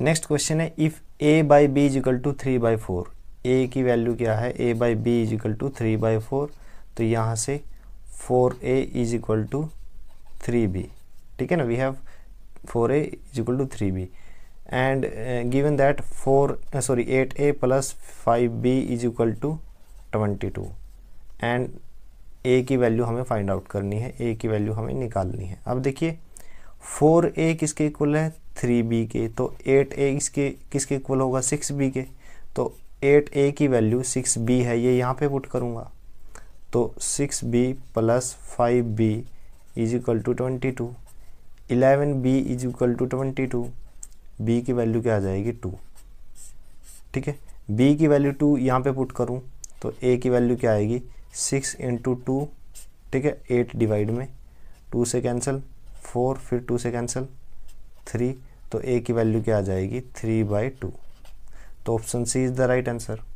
next question है if A by B is to three by four A की value क्या है A by B is to three by four तो यहाँ से four A is equal to three B ठीक है ना we have four A is equal to three B and given that four sorry eight A plus five B is equal to twenty two and A की value हमें find out करनी है ए की value हमें निकालनी है अब देखिए फोर ए किसके इक्वल है थ्री बी के तो एट ए इसके किसके इक्वल होगा सिक्स बी के तो एट ए की वैल्यू सिक्स बी है ये यहाँ पे पुट करूँगा तो six B plus five B is equal to twenty two eleven B is equal to twenty two B की वैल्यू क्या आ जाएगी टू ठीक है बी की वैल्यू टू यहाँ पे पुट करूँ तो ए की वैल्यू क्या आएगी सिक्स इंटू टू ठीक है एट डिवाइड में टू से कैंसिल फोर फिर टू से कैंसिल थ्री तो ए की वैल्यू क्या आ जाएगी थ्री बाई टू तो option C is the right answer